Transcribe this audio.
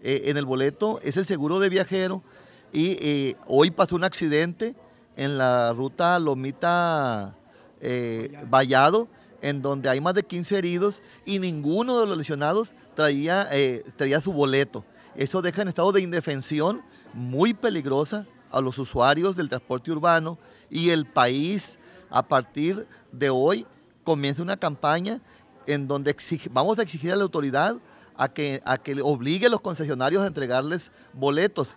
Eh, en el boleto es el seguro de viajero y eh, hoy pasó un accidente en la ruta Lomita eh, Vallado, en donde hay más de 15 heridos y ninguno de los lesionados traía, traía su boleto. Eso deja en estado de indefensión muy peligrosa a los usuarios del transporte urbano y el país a partir de hoy comienza una campaña en donde vamos a exigir a la autoridad a que, a que obligue a los concesionarios a entregarles boletos.